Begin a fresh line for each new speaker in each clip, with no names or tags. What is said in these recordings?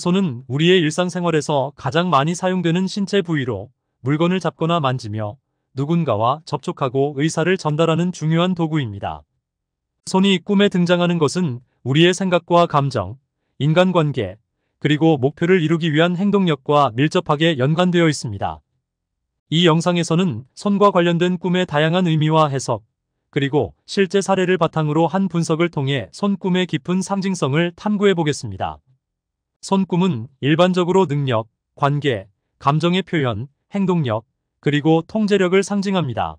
손은 우리의 일상생활에서 가장 많이 사용되는 신체 부위로 물건을 잡거나 만지며 누군가와 접촉하고 의사를 전달하는 중요한 도구입니다. 손이 꿈에 등장하는 것은 우리의 생각과 감정, 인간관계, 그리고 목표를 이루기 위한 행동력과 밀접하게 연관되어 있습니다. 이 영상에서는 손과 관련된 꿈의 다양한 의미와 해석, 그리고 실제 사례를 바탕으로 한 분석을 통해 손 꿈의 깊은 상징성을 탐구해 보겠습니다. 손꿈은 일반적으로 능력, 관계, 감정의 표현, 행동력, 그리고 통제력을 상징합니다.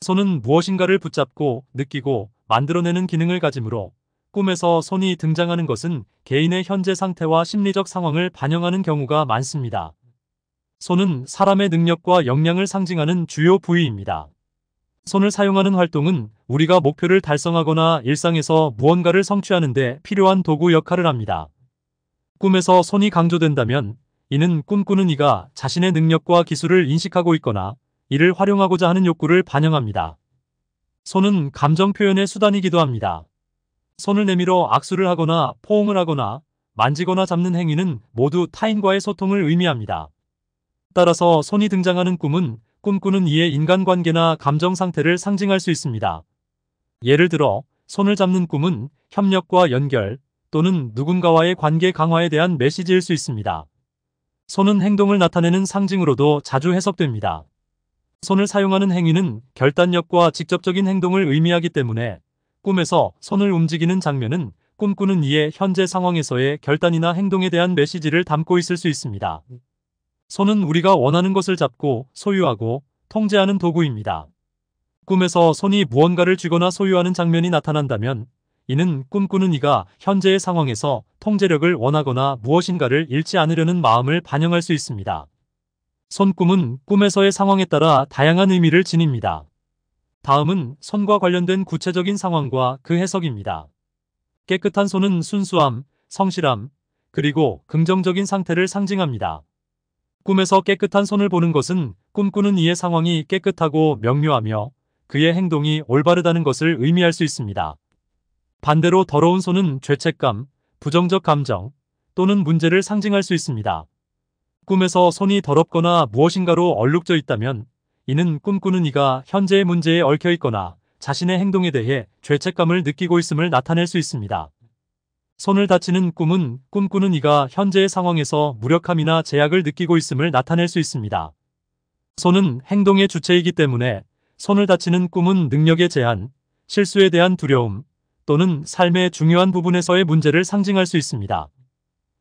손은 무엇인가를 붙잡고 느끼고 만들어내는 기능을 가지므로 꿈에서 손이 등장하는 것은 개인의 현재 상태와 심리적 상황을 반영하는 경우가 많습니다. 손은 사람의 능력과 역량을 상징하는 주요 부위입니다. 손을 사용하는 활동은 우리가 목표를 달성하거나 일상에서 무언가를 성취하는 데 필요한 도구 역할을 합니다. 꿈에서 손이 강조된다면 이는 꿈꾸는 이가 자신의 능력과 기술을 인식하고 있거나 이를 활용하고자 하는 욕구를 반영합니다. 손은 감정 표현의 수단이기도 합니다. 손을 내밀어 악수를 하거나 포옹을 하거나 만지거나 잡는 행위는 모두 타인과의 소통을 의미합니다. 따라서 손이 등장하는 꿈은 꿈꾸는 이의 인간관계나 감정 상태를 상징할 수 있습니다. 예를 들어 손을 잡는 꿈은 협력과 연결, 또는 누군가와의 관계 강화에 대한 메시지일 수 있습니다. 손은 행동을 나타내는 상징으로도 자주 해석됩니다. 손을 사용하는 행위는 결단력과 직접적인 행동을 의미하기 때문에 꿈에서 손을 움직이는 장면은 꿈꾸는 이의 현재 상황에서의 결단이나 행동에 대한 메시지를 담고 있을 수 있습니다. 손은 우리가 원하는 것을 잡고 소유하고 통제하는 도구입니다. 꿈에서 손이 무언가를 쥐거나 소유하는 장면이 나타난다면 이는 꿈꾸는 이가 현재의 상황에서 통제력을 원하거나 무엇인가를 잃지 않으려는 마음을 반영할 수 있습니다. 손꿈은 꿈에서의 상황에 따라 다양한 의미를 지닙니다. 다음은 손과 관련된 구체적인 상황과 그 해석입니다. 깨끗한 손은 순수함, 성실함, 그리고 긍정적인 상태를 상징합니다. 꿈에서 깨끗한 손을 보는 것은 꿈꾸는 이의 상황이 깨끗하고 명료하며 그의 행동이 올바르다는 것을 의미할 수 있습니다. 반대로 더러운 손은 죄책감, 부정적 감정 또는 문제를 상징할 수 있습니다. 꿈에서 손이 더럽거나 무엇인가로 얼룩져 있다면 이는 꿈꾸는 이가 현재의 문제에 얽혀 있거나 자신의 행동에 대해 죄책감을 느끼고 있음을 나타낼 수 있습니다. 손을 다치는 꿈은 꿈꾸는 이가 현재의 상황에서 무력함이나 제약을 느끼고 있음을 나타낼 수 있습니다. 손은 행동의 주체이기 때문에 손을 다치는 꿈은 능력의 제한, 실수에 대한 두려움, 또는 삶의 중요한 부분에서의 문제를 상징할 수 있습니다.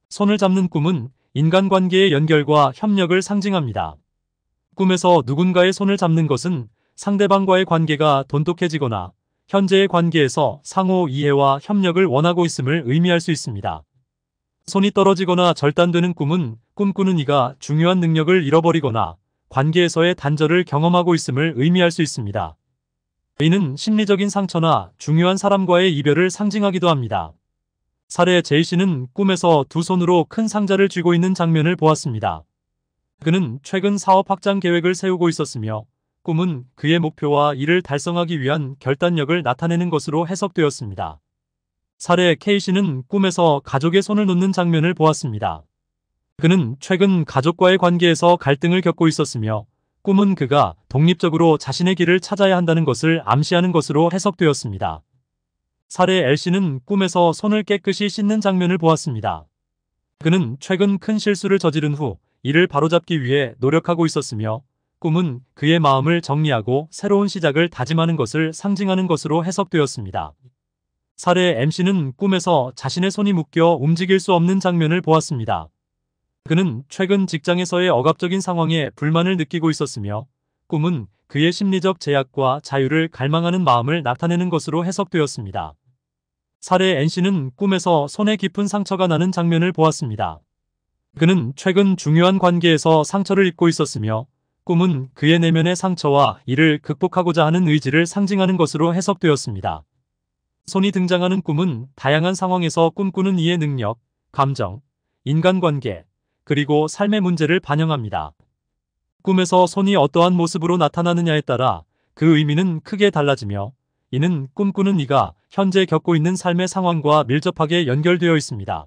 손을 잡는 꿈은 인간관계의 연결과 협력을 상징합니다. 꿈에서 누군가의 손을 잡는 것은 상대방과의 관계가 돈독해지거나 현재의 관계에서 상호 이해와 협력을 원하고 있음을 의미할 수 있습니다. 손이 떨어지거나 절단되는 꿈은 꿈꾸는 이가 중요한 능력을 잃어버리거나 관계에서의 단절을 경험하고 있음을 의미할 수 있습니다. 이는 심리적인 상처나 중요한 사람과의 이별을 상징하기도 합니다. 사례 제이 씨는 꿈에서 두 손으로 큰 상자를 쥐고 있는 장면을 보았습니다. 그는 최근 사업 확장 계획을 세우고 있었으며 꿈은 그의 목표와 이를 달성하기 위한 결단력을 나타내는 것으로 해석되었습니다. 사례 케이 씨는 꿈에서 가족의 손을 놓는 장면을 보았습니다. 그는 최근 가족과의 관계에서 갈등을 겪고 있었으며 꿈은 그가 독립적으로 자신의 길을 찾아야 한다는 것을 암시하는 것으로 해석되었습니다. 사례 L씨는 꿈에서 손을 깨끗이 씻는 장면을 보았습니다. 그는 최근 큰 실수를 저지른 후 이를 바로잡기 위해 노력하고 있었으며 꿈은 그의 마음을 정리하고 새로운 시작을 다짐하는 것을 상징하는 것으로 해석되었습니다. 사례 MC는 꿈에서 자신의 손이 묶여 움직일 수 없는 장면을 보았습니다. 그는 최근 직장에서의 억압적인 상황에 불만을 느끼고 있었으며 꿈은 그의 심리적 제약과 자유를 갈망하는 마음을 나타내는 것으로 해석되었습니다. 사례 N씨는 꿈에서 손에 깊은 상처가 나는 장면을 보았습니다. 그는 최근 중요한 관계에서 상처를 입고 있었으며 꿈은 그의 내면의 상처와 이를 극복하고자 하는 의지를 상징하는 것으로 해석되었습니다. 손이 등장하는 꿈은 다양한 상황에서 꿈꾸는 이의 능력, 감정, 인간관계, 그리고 삶의 문제를 반영합니다. 꿈에서 손이 어떠한 모습으로 나타나느냐에 따라 그 의미는 크게 달라지며 이는 꿈꾸는 이가 현재 겪고 있는 삶의 상황과 밀접하게 연결되어 있습니다.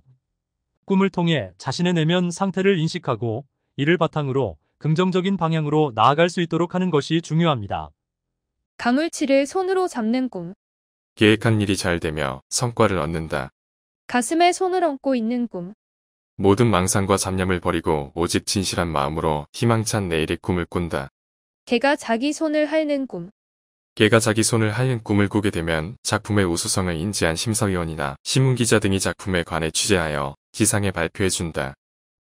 꿈을 통해 자신의 내면 상태를 인식하고 이를 바탕으로 긍정적인 방향으로 나아갈 수 있도록 하는 것이 중요합니다.
강물치를 손으로 잡는 꿈.
계획한 일이 잘 되며 성과를 얻는다.
가슴에 손을 얹고 있는 꿈.
모든 망상과 잡념을 버리고 오직 진실한 마음으로 희망찬 내일의 꿈을 꾼다.
개가 자기 손을 핥는 꿈.
개가 자기 손을 핥는 꿈을 꾸게 되면 작품의 우수성을 인지한 심사위원이나 신문기자 등이 작품에 관해 취재하여 기상에 발표해준다.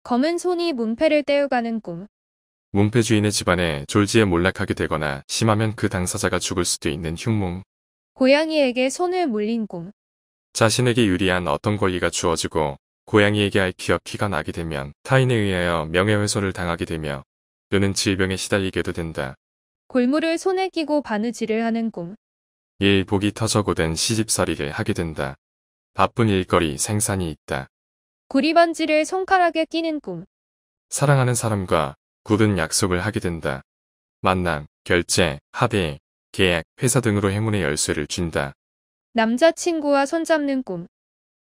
검은 손이 문패를 떼어가는 꿈.
문패 주인의 집안에 졸지에 몰락하게 되거나 심하면 그 당사자가 죽을 수도 있는 흉몽.
고양이에게 손을 물린 꿈.
자신에게 유리한 어떤 권리가 주어지고 고양이에게 알키어키가 나게 되면 타인에 의하여 명예훼손을 당하게 되며 또는 질병에 시달리게도 된다.
골무를 손에 끼고 바느질을 하는 꿈.
일 복이 터져 고된 시집살이를 하게 된다. 바쁜 일거리 생산이 있다.
구리반지를 손가락에 끼는 꿈.
사랑하는 사람과 굳은 약속을 하게 된다. 만남, 결제, 합의, 계약, 회사 등으로 행운의 열쇠를 준다.
남자친구와 손잡는 꿈.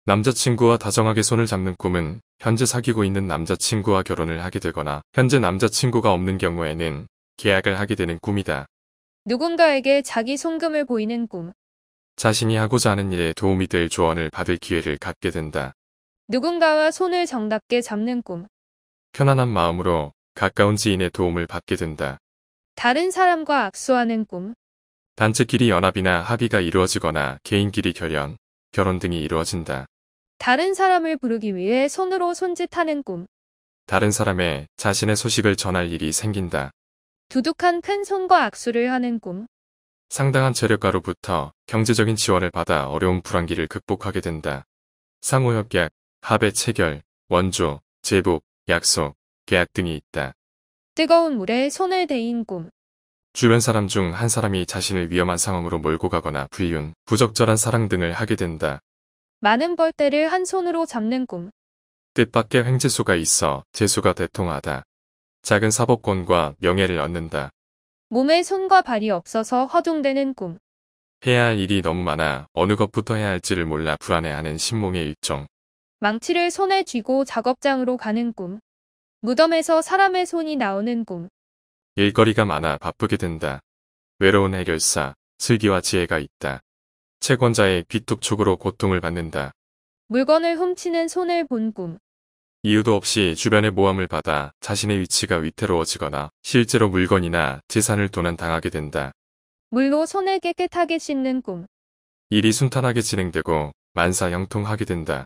남자친구와 다정하게 손을 잡는 꿈은 현재 사귀고 있는 남자친구와 결혼을 하게 되거나 현재 남자친구가 없는 경우에는 계약을 하게 되는 꿈이다.
누군가에게 자기 손금을 보이는 꿈.
자신이 하고자 하는 일에 도움이 될 조언을 받을 기회를 갖게 된다.
누군가와 손을 정답게 잡는 꿈.
편안한 마음으로 가까운 지인의 도움을 받게 된다.
다른 사람과 악수하는 꿈.
단체끼리 연합이나 합의가 이루어지거나 개인끼리 결연, 결혼 등이 이루어진다.
다른 사람을 부르기 위해 손으로 손짓하는 꿈.
다른 사람의 자신의 소식을 전할 일이 생긴다.
두둑한 큰 손과 악수를 하는 꿈.
상당한 재력가로부터 경제적인 지원을 받아 어려운 불황기를 극복하게 된다. 상호협약, 합의 체결, 원조, 제복, 약속, 계약 등이 있다.
뜨거운 물에 손을 대인 꿈.
주변 사람 중 한 사람이 자신을 위험한 상황으로 몰고 가거나 불륜, 부적절한 사랑 등을 하게 된다.
많은 벌떼를 한 손으로 잡는 꿈.
뜻밖의 횡재수가 있어 재수가 대통하다. 작은 사법권과 명예를 얻는다.
몸에 손과 발이 없어서 허둥대는 꿈.
해야 할 일이 너무 많아 어느 것부터 해야 할지를 몰라 불안해하는 신몽의 일종
망치를 손에 쥐고 작업장으로 가는 꿈. 무덤에서 사람의 손이 나오는 꿈.
일거리가 많아 바쁘게 된다. 외로운 해결사, 슬기와 지혜가 있다. 채권자의 귀뚝촉으로 고통을 받는다.
물건을 훔치는 손을 본 꿈.
이유도 없이 주변의 모함을 받아 자신의 위치가 위태로워지거나 실제로 물건이나 재산을 도난당하게 된다.
물로 손을 깨끗하게 씻는 꿈.
일이 순탄하게 진행되고 만사형통하게 된다.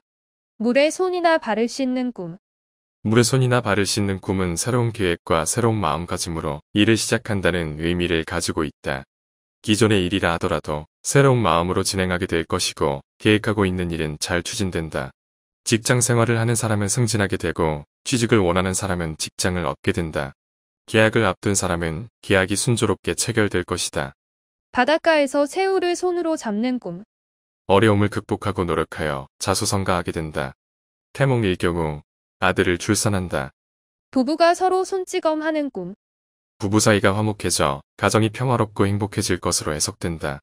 물에 손이나 발을 씻는 꿈.
물에 손이나 발을 씻는 꿈은 새로운 계획과 새로운 마음가짐으로 일을 시작한다는 의미를 가지고 있다. 기존의 일이라 하더라도 새로운 마음으로 진행하게 될 것이고 계획하고 있는 일은 잘 추진된다. 직장 생활을 하는 사람은 승진하게 되고 취직을 원하는 사람은 직장을 얻게 된다. 계약을 앞둔 사람은 계약이 순조롭게 체결될 것이다.
바닷가에서 새우를 손으로 잡는 꿈.
어려움을 극복하고 노력하여 자수성가하게 된다. 태몽일 경우 아들을 출산한다.
부부가 서로 손찌검하는 꿈.
부부 사이가 화목해져 가정이 평화롭고 행복해질 것으로 해석된다.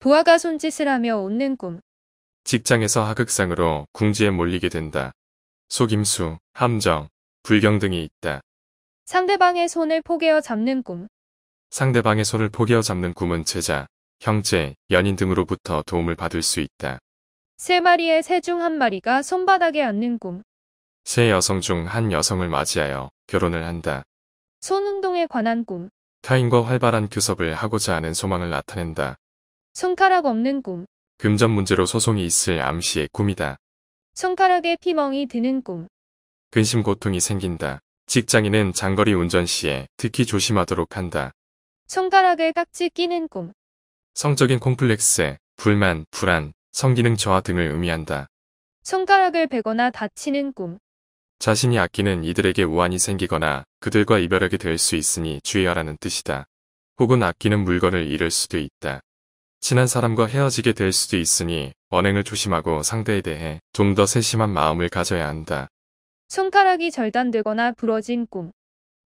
부하가 손짓을 하며 웃는 꿈.
직장에서 하극상으로 궁지에 몰리게 된다. 속임수, 함정, 불경 등이 있다.
상대방의 손을 포개어 잡는 꿈.
상대방의 손을 포개어 잡는 꿈은 제자, 형제, 연인 등으로부터 도움을 받을 수 있다.
세 마리의 새 중 한 마리가 손바닥에 앉는 꿈.
세 여성 중 한 여성을 맞이하여 결혼을 한다.
손 운동에 관한 꿈.
타인과 활발한 교섭을 하고자 하는 소망을 나타낸다.
손가락 없는 꿈.
금전 문제로 소송이 있을 암시의 꿈이다.
손가락에 피멍이 드는 꿈.
근심 고통이 생긴다. 직장인은 장거리 운전 시에 특히 조심하도록 한다.
손가락에 깍지 끼는 꿈.
성적인 콤플렉스, 불만, 불안, 성기능 저하 등을 의미한다.
손가락을 베거나 다치는 꿈.
자신이 아끼는 이들에게 우환이 생기거나 그들과 이별하게 될 수 있으니 주의하라는 뜻이다. 혹은 아끼는 물건을 잃을 수도 있다. 친한 사람과 헤어지게 될 수도 있으니 언행을 조심하고 상대에 대해 좀 더 세심한 마음을 가져야 한다.
손가락이 절단되거나 부러진 꿈.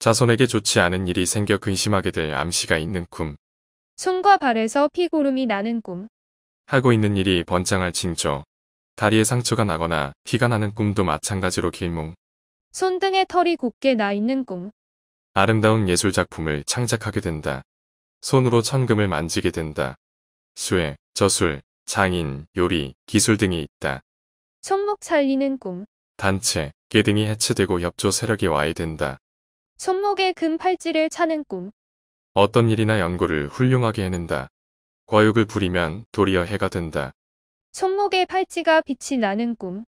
자손에게 좋지 않은 일이 생겨 근심하게 될 암시가 있는 꿈.
손과 발에서 피고름이 나는 꿈.
하고 있는 일이 번창할 징조. 다리에 상처가 나거나 피가 나는 꿈도 마찬가지로 길몽.
손등에 털이 곱게 나 있는 꿈.
아름다운 예술작품을 창작하게 된다. 손으로 천금을 만지게 된다. 수혜, 저술, 장인, 요리, 기술 등이 있다.
손목 살리는 꿈.
단체, 개 등이 해체되고 협조 세력이 와해된다.
손목에 금 팔찌를 차는 꿈.
어떤 일이나 연구를 훌륭하게 해낸다. 과육을 부리면 도리어 해가 된다.
손목에 팔찌가 빛이 나는 꿈.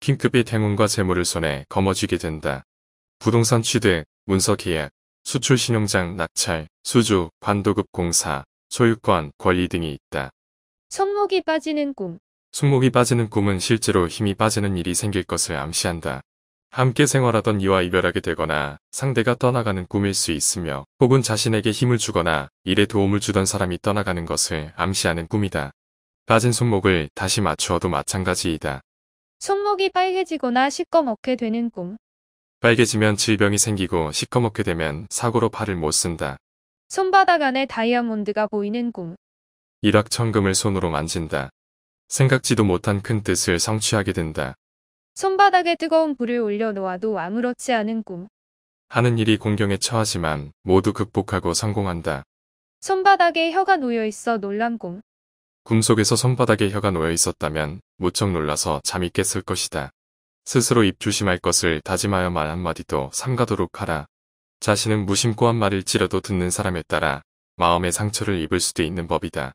킹급의 행운과 재물을 손에 거머쥐게 된다. 부동산 취득, 문서 계약, 수출 신용장 낙찰, 수주, 관도급 공사, 소유권, 권리 등이 있다.
손목이 빠지는 꿈.
손목이 빠지는 꿈은 실제로 힘이 빠지는 일이 생길 것을 암시한다. 함께 생활하던 이와 이별하게 되거나 상대가 떠나가는 꿈일 수 있으며 혹은 자신에게 힘을 주거나 일에 도움을 주던 사람이 떠나가는 것을 암시하는 꿈이다. 빠진 손목을 다시 맞추어도 마찬가지이다.
손목이 빨개지거나 시꺼멓게 되는 꿈.
빨개지면 질병이 생기고 시꺼멓게 되면 사고로 팔을 못 쓴다.
손바닥 안에 다이아몬드가 보이는 꿈.
일확천금을 손으로 만진다. 생각지도 못한 큰 뜻을 성취하게 된다.
손바닥에 뜨거운 불을 올려놓아도 아무렇지 않은 꿈.
하는 일이 공경에 처하지만 모두 극복하고 성공한다.
손바닥에 혀가 놓여있어 놀란 꿈.
꿈속에서 손바닥에 혀가 놓여있었다면 무척 놀라서 잠이 깼을 것이다. 스스로 입 조심할 것을 다짐하여 말 한마디도 삼가도록 하라. 자신은 무심코 한 말일지라도 듣는 사람에 따라 마음의 상처를 입을 수도 있는 법이다.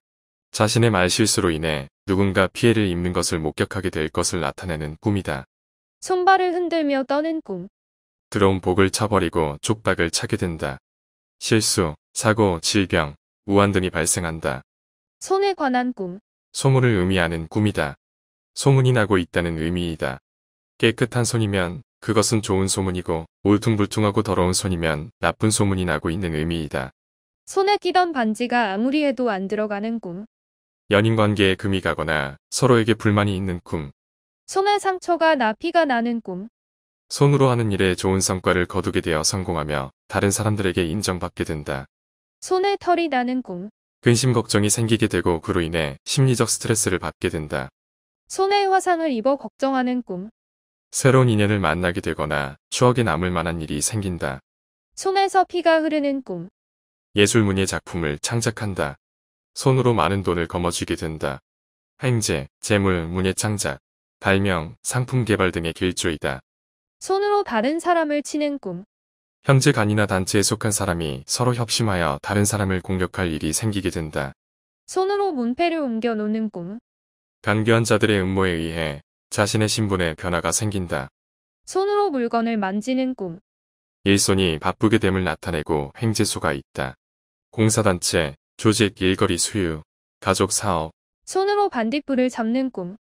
자신의 말실수로 인해 누군가 피해를 입는 것을 목격하게 될 것을 나타내는 꿈이다.
손발을 흔들며 떠는 꿈.
들어온 복을 차버리고 쪽박을 차게 된다. 실수, 사고, 질병, 우한 등이 발생한다.
손에 관한 꿈.
소문을 의미하는 꿈이다. 소문이 나고 있다는 의미이다. 깨끗한 손이면 그것은 좋은 소문이고 울퉁불퉁하고 더러운 손이면 나쁜 소문이 나고 있는 의미이다.
손에 끼던 반지가 아무리 해도 안 들어가는 꿈.
연인관계에 금이 가거나 서로에게 불만이 있는 꿈.
손에 상처가 나 피가 나는 꿈.
손으로 하는 일에 좋은 성과를 거두게 되어 성공하며 다른 사람들에게 인정받게 된다.
손에 털이 나는 꿈.
근심 걱정이 생기게 되고 그로 인해 심리적 스트레스를 받게 된다.
손에 화상을 입어 걱정하는 꿈.
새로운 인연을 만나게 되거나 추억에 남을 만한 일이 생긴다.
손에서 피가 흐르는 꿈.
예술문예 작품을 창작한다. 손으로 많은 돈을 거머쥐게 된다. 행제, 재물, 문예 창작, 발명, 상품 개발 등의 길조이다.
손으로 다른 사람을 치는 꿈.
현재 간이나 단체에 속한 사람이 서로 협심하여 다른 사람을 공격할 일이 생기게 된다.
손으로 문패를 옮겨 놓는 꿈.
간교한 자들의 음모에 의해 자신의 신분에 변화가 생긴다.
손으로 물건을 만지는 꿈.
일손이 바쁘게 됨을 나타내고 행재수가 있다. 공사단체, 조직 일거리 수유, 가족 사업,
손으로 반딧불을 잡는 꿈.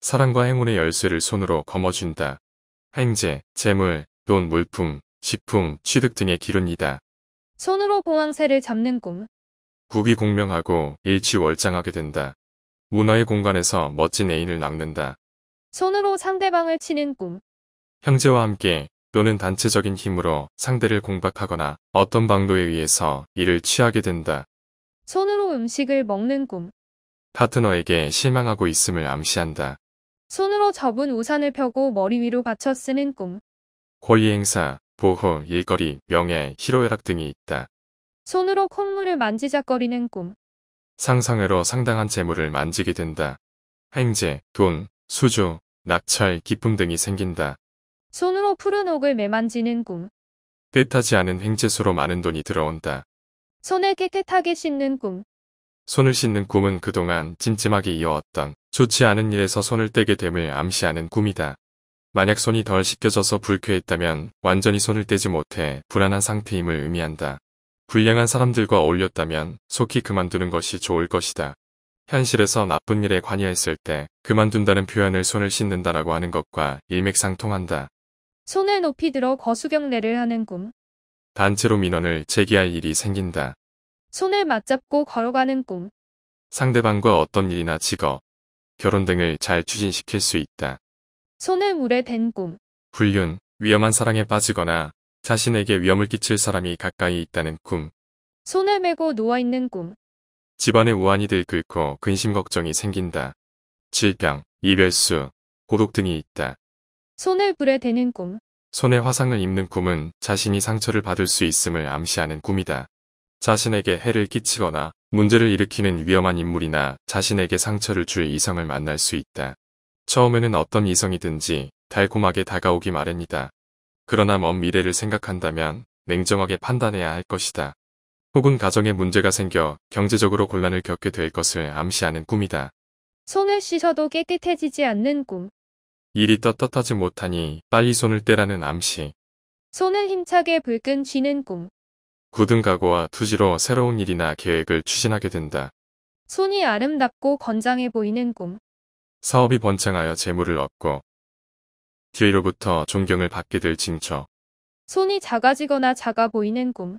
사랑과 행운의 열쇠를 손으로 거머쥔다. 행재, 재물, 돈, 물품, 식품, 취득 등의 기운이다.
손으로 보왕새를 잡는 꿈.
국이 공명하고 일치월장하게 된다. 문화의 공간에서 멋진 애인을 낳는다.
손으로 상대방을 치는 꿈.
형제와 함께 또는 단체적인 힘으로 상대를 공박하거나 어떤 방도에 의해서 이를 취하게 된다.
손으로 음식을 먹는 꿈.
파트너에게 실망하고 있음을 암시한다.
손으로 접은 우산을 펴고 머리 위로 받쳐 쓰는 꿈.
고위 행사, 보호, 일거리, 명예, 희로애락 등이 있다.
손으로 콧물을 만지작거리는 꿈.
상상으로 상당한 재물을 만지게 된다. 행제, 돈, 수주, 낙찰, 기쁨 등이 생긴다.
손으로 푸른 옥을 매만지는 꿈.
뜻하지 않은 횡재수로 많은 돈이 들어온다.
손을 깨끗하게 씻는 꿈.
손을 씻는 꿈은 그동안 찜찜하게 이어왔던 좋지 않은 일에서 손을 떼게 됨을 암시하는 꿈이다. 만약 손이 덜 씻겨져서 불쾌했다면 완전히 손을 떼지 못해 불안한 상태임을 의미한다. 불량한 사람들과 어울렸다면 속히 그만두는 것이 좋을 것이다. 현실에서 나쁜 일에 관여했을 때 그만둔다는 표현을 손을 씻는다라고 하는 것과 일맥상통한다.
손을 높이 들어 거수경례를 하는 꿈.
단체로 민원을 제기할 일이 생긴다.
손을 맞잡고 걸어가는 꿈.
상대방과 어떤 일이나 직업, 결혼 등을 잘 추진시킬 수 있다.
손을 물에 댄 꿈.
불륜, 위험한 사랑에 빠지거나 자신에게 위험을 끼칠 사람이 가까이 있다는 꿈.
손을 메고 누워있는 꿈.
집안의 우환이 들끓고 근심 걱정이 생긴다. 질병, 이별수, 고독 등이 있다.
손을 불에 대는 꿈.
손에 화상을 입는 꿈은 자신이 상처를 받을 수 있음을 암시하는 꿈이다. 자신에게 해를 끼치거나 문제를 일으키는 위험한 인물이나 자신에게 상처를 줄 이성을 만날 수 있다. 처음에는 어떤 이성이든지 달콤하게 다가오기 마련이다. 그러나 먼 미래를 생각한다면 냉정하게 판단해야 할 것이다. 혹은 가정에 문제가 생겨 경제적으로 곤란을 겪게 될 것을 암시하는 꿈이다.
손을 씻어도 깨끗해지지 않는 꿈.
일이 떳떳하지 못하니 빨리 손을 떼라는 암시.
손을 힘차게 불끈 쥐는 꿈.
굳은 각오와 투지로 새로운 일이나 계획을 추진하게 된다.
손이 아름답고 건장해 보이는 꿈.
사업이 번창하여 재물을 얻고 뒤로부터 존경을 받게 될 징조.
손이 작아지거나 작아 보이는 꿈.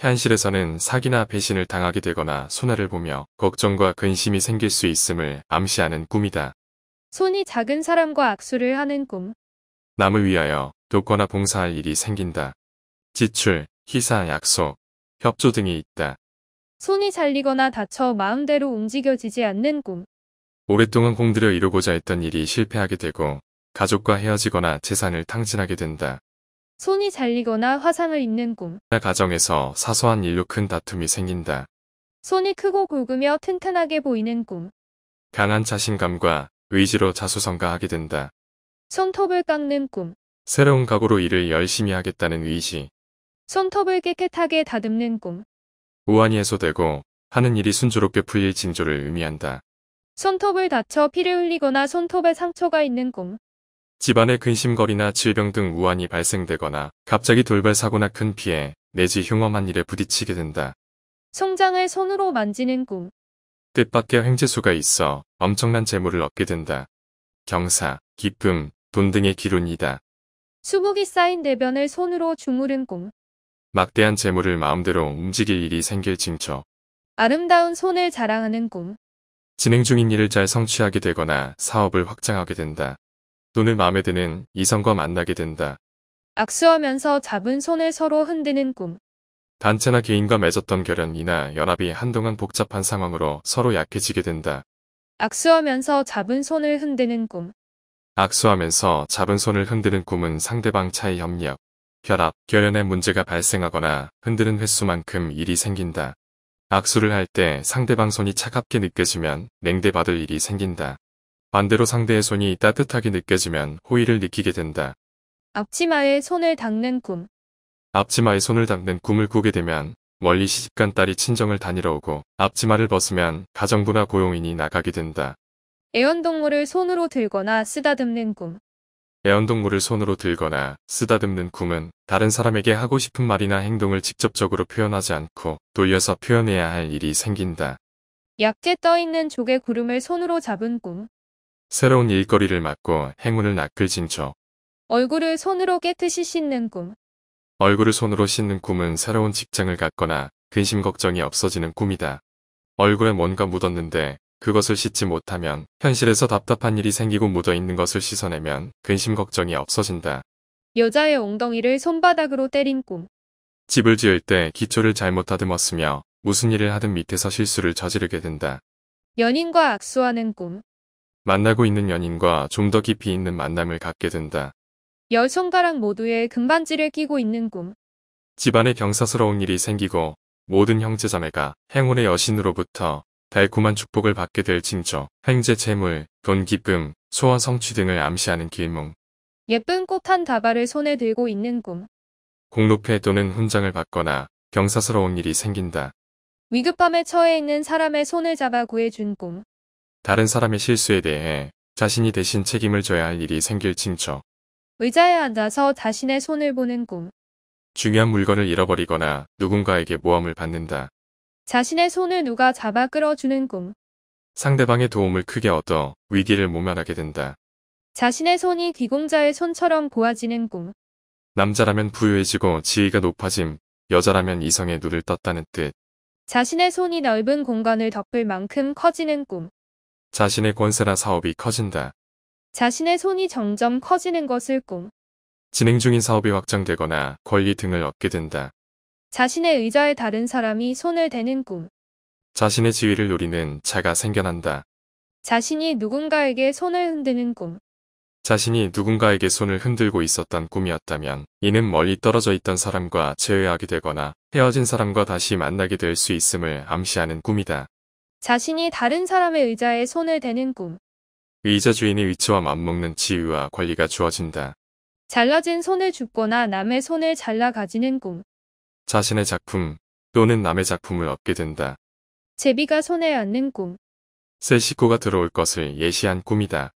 현실에서는 사기나 배신을 당하게 되거나 손해를 보며 걱정과 근심이 생길 수 있음을 암시하는 꿈이다.
손이 작은 사람과 악수를 하는 꿈.
남을 위하여 돕거나 봉사할 일이 생긴다. 지출, 희사, 약속, 협조 등이 있다.
손이 잘리거나 다쳐 마음대로 움직여지지 않는 꿈.
오랫동안 공들여 이루고자 했던 일이 실패하게 되고 가족과 헤어지거나 재산을 탕진하게 된다.
손이 잘리거나 화상을 입는 꿈.
가정에서 사소한 일로 큰 다툼이 생긴다.
손이 크고 굵으며 튼튼하게 보이는 꿈.
강한 자신감과 의지로 자수성가하게 된다.
손톱을 깎는 꿈.
새로운 각오로 일을 열심히 하겠다는 의지.
손톱을 깨끗하게 다듬는 꿈.
우환이 해소되고 하는 일이 순조롭게 풀릴 징조를 의미한다.
손톱을 다쳐 피를 흘리거나 손톱에 상처가 있는 꿈.
집안의 근심거리나 질병 등 우환이 발생되거나 갑자기 돌발 사고나 큰 피해 내지 흉험한 일에 부딪히게 된다.
송장을 손으로 만지는 꿈.
뜻밖의 횡재수가 있어 엄청난 재물을 얻게 된다. 경사, 기쁨, 돈 등의 기운이다
수북이 쌓인 대변을 손으로 주무른 꿈.
막대한 재물을 마음대로 움직일 일이 생길 징조.
아름다운 손을 자랑하는 꿈.
진행 중인 일을 잘 성취하게 되거나 사업을 확장하게 된다. 눈을 마음에 드는 이성과 만나게 된다.
악수하면서 잡은 손을 서로 흔드는 꿈.
단체나 개인과 맺었던 결연이나 연합이 한동안 복잡한 상황으로 서로 약해지게 된다.
악수하면서 잡은 손을 흔드는 꿈.
악수하면서 잡은 손을 흔드는 꿈은 상대방 차의 협력, 결합, 결연의 문제가 발생하거나 흔드는 횟수만큼 일이 생긴다. 악수를 할 때 상대방 손이 차갑게 느껴지면 냉대받을 일이 생긴다. 반대로 상대의 손이 따뜻하게 느껴지면 호의를 느끼게 된다.
앞치마에 손을 닦는 꿈.
앞치마에 손을 닦는 꿈을 꾸게 되면 멀리 시집간 딸이 친정을 다니러 오고 앞치마를 벗으면 가정부나 고용인이 나가게 된다.
애완동물을 손으로 들거나 쓰다듬는 꿈.
애완동물을 손으로 들거나 쓰다듬는 꿈은 다른 사람에게 하고 싶은 말이나 행동을 직접적으로 표현하지 않고 돌려서 표현해야 할 일이 생긴다.
약재 떠있는 조개 구름을 손으로 잡은 꿈.
새로운 일거리를 맡고 행운을 낚을징 척.
얼굴을 손으로 깨끗이 씻는 꿈.
얼굴을 손으로 씻는 꿈은 새로운 직장을 갖거나 근심 걱정이 없어지는 꿈이다. 얼굴에 뭔가 묻었는데 그것을 씻지 못하면 현실에서 답답한 일이 생기고 묻어있는 것을 씻어내면 근심 걱정이 없어진다.
여자의 엉덩이를 손바닥으로 때린 꿈.
집을 지을 때 기초를 잘못 다듬었으며 무슨 일을 하든 밑에서 실수를 저지르게 된다.
연인과 악수하는 꿈.
만나고 있는 연인과 좀 더 깊이 있는 만남을 갖게 된다.
열 손가락 모두에 금반지를 끼고 있는 꿈.
집안에 경사스러운 일이 생기고 모든 형제자매가 행운의 여신으로부터 달콤한 축복을 받게 될 징조, 행제 재물, 돈 기쁨, 소원 성취 등을 암시하는 길몽.
예쁜 꽃 한 다발을 손에 들고 있는 꿈.
공로패 또는 훈장을 받거나 경사스러운 일이 생긴다.
위급함에 처해 있는 사람의 손을 잡아 구해준 꿈.
다른 사람의 실수에 대해 자신이 대신 책임을 져야 할 일이 생길 징조.
의자에 앉아서 자신의 손을 보는 꿈.
중요한 물건을 잃어버리거나 누군가에게 모함을 받는다.
자신의 손을 누가 잡아 끌어주는 꿈.
상대방의 도움을 크게 얻어 위기를 모면하게 된다.
자신의 손이 귀공자의 손처럼 보아지는 꿈.
남자라면 부유해지고 지위가 높아짐, 여자라면 이성의 눈을 떴다는 뜻.
자신의 손이 넓은 공간을 덮을 만큼 커지는 꿈.
자신의 권세나 사업이 커진다.
자신의 손이 점점 커지는 것을 꿈.
진행 중인 사업이 확장되거나 권리 등을 얻게 된다.
자신의 의자에 다른 사람이 손을 대는 꿈.
자신의 지위를 노리는 자가 생겨난다.
자신이 누군가에게 손을 흔드는 꿈.
자신이 누군가에게 손을 흔들고 있었던 꿈이었다면 이는 멀리 떨어져 있던 사람과 재회하게 되거나 헤어진 사람과 다시 만나게 될 수 있음을 암시하는 꿈이다.
자신이 다른 사람의 의자에 손을 대는 꿈.
의자 주인의 위치와 맞먹는 지위와 권리가 주어진다.
잘라진 손을 죽거나 남의 손을 잘라 가지는 꿈.
자신의 작품 또는 남의 작품을 얻게 된다.
제비가 손에 앉는 꿈.
새 식구가 들어올 것을 예시한 꿈이다.